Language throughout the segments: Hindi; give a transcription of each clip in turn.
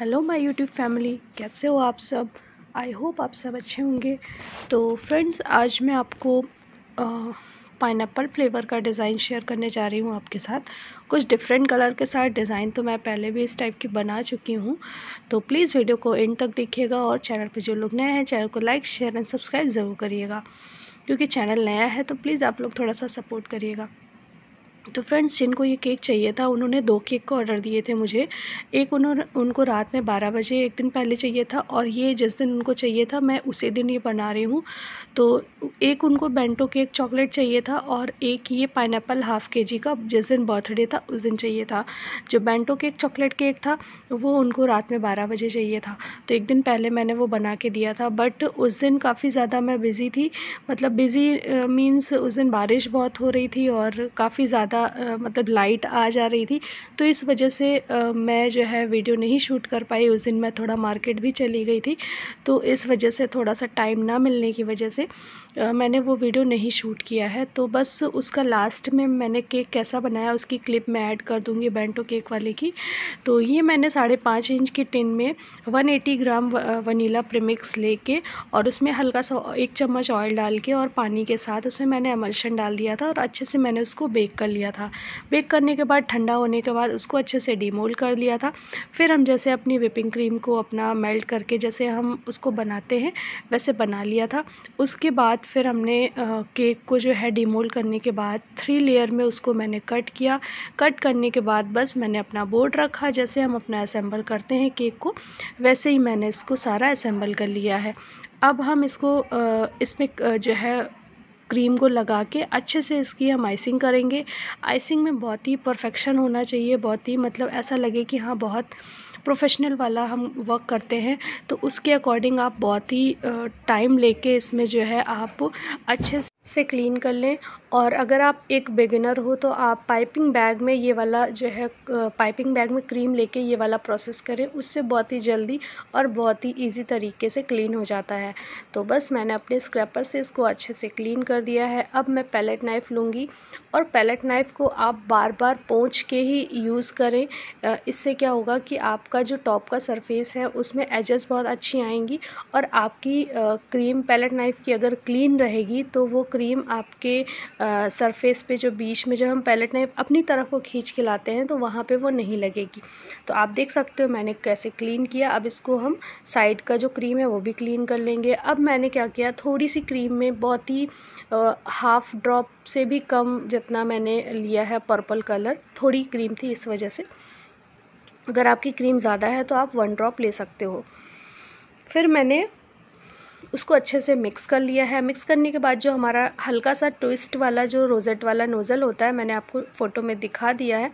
हेलो माय यूट्यूब फैमिली कैसे हो आप सब आई होप आप सब अच्छे होंगे तो फ्रेंड्स आज मैं आपको पाइन फ्लेवर का डिज़ाइन शेयर करने जा रही हूँ आपके साथ कुछ डिफरेंट कलर के साथ डिज़ाइन तो मैं पहले भी इस टाइप की बना चुकी हूँ तो प्लीज़ वीडियो को एंड तक देखिएगा और चैनल पर जो लोग नए हैं चैनल को लाइक शेयर एंड सब्सक्राइब ज़रूर करिएगा क्योंकि चैनल नया है तो प्लीज़ आप लोग थोड़ा सा सपोर्ट करिएगा तो फ्रेंड्स जिनको ये केक चाहिए था उन्होंने दो केक का ऑर्डर दिए थे मुझे एक उन्होंने उनको रात में बारह बजे एक दिन पहले चाहिए था और ये जिस दिन उनको चाहिए था मैं उसी दिन ये बना रही हूँ तो एक उनको बेंटो केक चॉकलेट चाहिए था और एक ये पाइनएप्पल हाफ़ के जी का जिस दिन बर्थडे था उस दिन चाहिए था जो बेंटो केक चॉकलेट केक था वो उनको रात में बारह बजे चाहिए था तो एक दिन पहले मैंने वो बना के दिया था बट उस दिन काफ़ी ज़्यादा मैं बिज़ी थी मतलब बिज़ी मीन्स उस दिन बारिश बहुत हो रही थी और काफ़ी ज़्यादा ज़्यादा मतलब लाइट आ जा रही थी तो इस वजह से मैं जो है वीडियो नहीं शूट कर पाई उस दिन मैं थोड़ा मार्केट भी चली गई थी तो इस वजह से थोड़ा सा टाइम ना मिलने की वजह से मैंने वो वीडियो नहीं शूट किया है तो बस उसका लास्ट में मैंने केक कैसा बनाया उसकी क्लिप मैं ऐड कर दूंगी बेंटो केक वाले की तो ये मैंने साढ़े पाँच इंच की टिन में one eighty gram vanilla premix लेके और उसमें हल्का सा एक चम्मच ऑयल डाल के और पानी के साथ उसमें मैंने एमल्शन डाल दिया था और अच्छे से मैंने उसको बेक कर लिया था बेक करने के बाद ठंडा होने के बाद उसको अच्छे से डिमोल्ड कर लिया था फिर हम जैसे अपनी विपिंग क्रीम को अपना मेल्ट करके जैसे हम उसको बनाते हैं वैसे बना लिया था उसके बाद बाद फिर हमने केक को जो है डिमोल करने के बाद थ्री लेयर में उसको मैंने कट किया कट करने के बाद बस मैंने अपना बोर्ड रखा जैसे हम अपना असेंबल करते हैं केक को वैसे ही मैंने इसको सारा असेंबल कर लिया है अब हम इसको इसमें जो है क्रीम को लगा के अच्छे से इसकी हम आइसिंग करेंगे आइसिंग में बहुत ही परफेक्शन होना चाहिए बहुत ही मतलब ऐसा लगे कि हाँ बहुत प्रोफेशनल वाला हम वर्क करते हैं तो उसके अकॉर्डिंग आप बहुत ही टाइम लेके इसमें जो है आप अच्छे से से क्लीन कर लें और अगर आप एक बिगिनर हो तो आप पाइपिंग बैग में ये वाला जो है पाइपिंग बैग में क्रीम लेके ये वाला प्रोसेस करें उससे बहुत ही जल्दी और बहुत ही इजी तरीके से क्लीन हो जाता है तो बस मैंने अपने स्क्रैपर से इसको अच्छे से क्लीन कर दिया है अब मैं पैलेट नाइफ़ लूँगी और पैलेट नाइफ़ को आप बार बार पोंछ के ही यूज़ करें इससे क्या होगा कि आपका जो टॉप का सरफेस है उसमें एजेस बहुत अच्छी आएंगी और आपकी क्रीम पैलेट नाइफ़ की अगर क्लीन रहेगी तो वो क्रीम आपके सरफेस पे जो बीच में जब हम पैलेट ने अपनी तरफ को खींच के लाते हैं तो वहाँ पे वो नहीं लगेगी तो आप देख सकते हो मैंने कैसे क्लीन किया अब इसको हम साइड का जो क्रीम है वो भी क्लीन कर लेंगे अब मैंने क्या किया थोड़ी सी क्रीम में बहुत ही हाफ़ ड्रॉप से भी कम जितना मैंने लिया है पर्पल कलर थोड़ी क्रीम थी इस वजह से अगर आपकी क्रीम ज़्यादा है तो आप वन ड्रॉप ले सकते हो फिर मैंने उसको अच्छे से मिक्स कर लिया है मिक्स करने के बाद जो हमारा हल्का सा ट्विस्ट वाला जो रोज़ेट वाला नोज़ल होता है मैंने आपको फ़ोटो में दिखा दिया है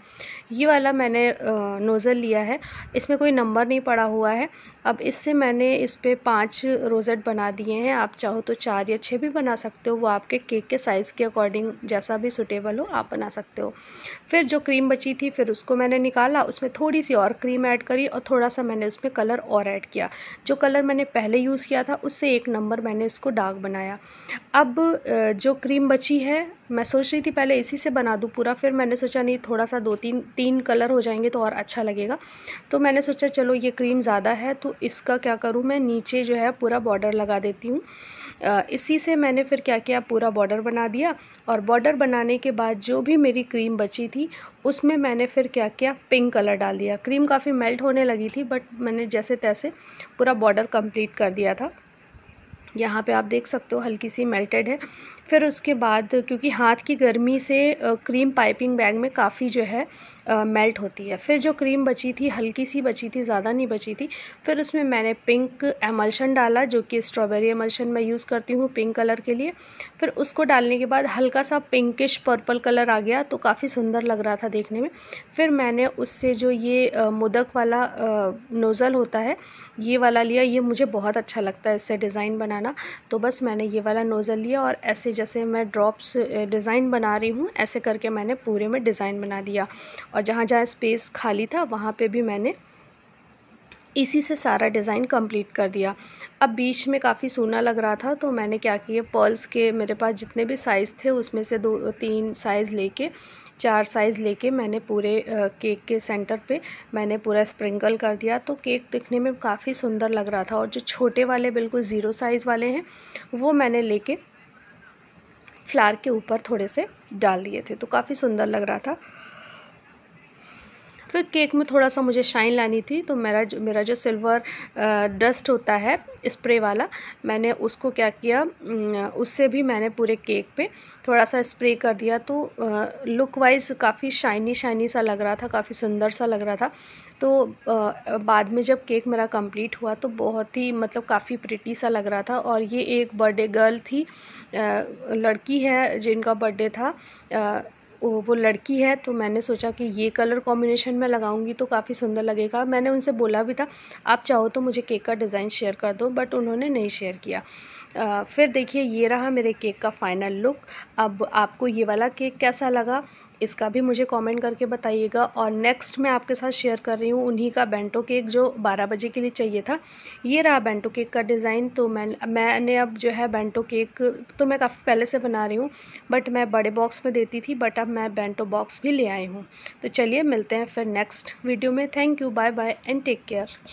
ये वाला मैंने नोज़ल लिया है इसमें कोई नंबर नहीं पड़ा हुआ है अब इससे मैंने इस पर पाँच रोज़ेट बना दिए हैं आप चाहो तो चार या छः भी बना सकते हो वो आपके केक के साइज़ के अकॉर्डिंग जैसा भी सुटेबल हो आप बना सकते हो फिर जो क्रीम बची थी फिर उसको मैंने निकाला उसमें थोड़ी सी और क्रीम ऐड करी और थोड़ा सा मैंने उसमें कलर और ऐड किया जो कलर मैंने पहले यूज़ किया था उससे एक नंबर मैंने इसको डार्क बनाया अब जो क्रीम बची है मैं सोच रही थी पहले इसी से बना दूँ पूरा फिर मैंने सोचा नहीं थोड़ा सा दो तीन तीन कलर हो जाएंगे तो और अच्छा लगेगा तो मैंने सोचा चलो ये क्रीम ज़्यादा है तो इसका क्या करूँ मैं नीचे जो है पूरा बॉर्डर लगा देती हूँ इसी से मैंने फिर क्या किया पूरा बॉर्डर बना दिया और बॉर्डर बनाने के बाद जो भी मेरी क्रीम बची थी उसमें मैंने फिर क्या किया पिंक कलर डाल दिया क्रीम काफ़ी मेल्ट होने लगी थी बट मैंने जैसे तैसे पूरा बॉर्डर कंप्लीट कर दिया था यहाँ पे आप देख सकते हो हल्की सी मेल्टेड है फिर उसके बाद क्योंकि हाथ की गर्मी से क्रीम पाइपिंग बैग में काफ़ी जो है मेल्ट होती है फिर जो क्रीम बची थी हल्की सी बची थी ज़्यादा नहीं बची थी फिर उसमें मैंने पिंक एमल्शन डाला जो कि स्ट्रॉबेरी एमल्शन मैं यूज़ करती हूँ पिंक कलर के लिए फिर उसको डालने के बाद हल्का सा पिंकिश पर्पल कलर आ गया तो काफ़ी सुंदर लग रहा था देखने में फिर मैंने उससे जो ये मुदक वाला नोज़ल होता है ये वाला लिया ये मुझे बहुत अच्छा लगता है इससे डिज़ाइन बनाना तो बस मैंने ये वाला नोज़ल लिया और ऐसे जैसे मैं ड्रॉप्स डिज़ाइन बना रही हूँ ऐसे करके मैंने पूरे में डिज़ाइन बना दिया और जहाँ जहाँ स्पेस खाली था वहाँ पे भी मैंने इसी से सारा डिज़ाइन कंप्लीट कर दिया अब बीच में काफ़ी सोना लग रहा था तो मैंने क्या किया पर्ल्स के मेरे पास जितने भी साइज़ थे उसमें से दो तीन साइज़ लेके चार साइज़ लेके मैंने पूरे केक के सेंटर पे मैंने पूरा स्प्रिंकल कर दिया तो केक दिखने में काफ़ी सुंदर लग रहा था और जो छोटे वाले बिल्कुल ज़ीरो साइज़ वाले हैं वो मैंने लेके फ्लार के ऊपर थोड़े से डाल दिए थे तो काफ़ी सुंदर लग रहा था फिर केक में थोड़ा सा मुझे शाइन लानी थी तो मेरा जो मेरा जो सिल्वर डस्ट होता है स्प्रे वाला मैंने उसको क्या किया उससे भी मैंने पूरे केक पे थोड़ा सा स्प्रे कर दिया तो लुक वाइज काफ़ी शाइनी शाइनी सा लग रहा था काफ़ी सुंदर सा लग रहा था तो बाद में जब केक मेरा कंप्लीट हुआ तो बहुत ही मतलब काफ़ी प्रिटी सा लग रहा था और ये एक बर्थडे गर्ल थी लड़की है जिनका बर्थडे था वो लड़की है तो मैंने सोचा कि ये कलर कॉम्बिनेशन में लगाऊंगी तो काफ़ी सुंदर लगेगा मैंने उनसे बोला भी था आप चाहो तो मुझे केक का डिज़ाइन शेयर कर दो बट उन्होंने नहीं शेयर किया आ, फिर देखिए ये रहा मेरे केक का फ़ाइनल लुक अब आपको ये वाला केक कैसा लगा इसका भी मुझे कमेंट करके बताइएगा और नेक्स्ट मैं आपके साथ शेयर कर रही हूँ उन्हीं का बेंटो केक जो 12 बजे के लिए चाहिए था ये रहा बेंटो केक का डिज़ाइन तो मैं मैंने अब जो है बेंटो केक तो मैं काफ़ी पहले से बना रही हूँ बट मैं बड़े बॉक्स में देती थी बट अब मैं बेंटो बॉक्स भी ले आई हूँ तो चलिए मिलते हैं फिर नेक्स्ट वीडियो में thank you bye bye and take care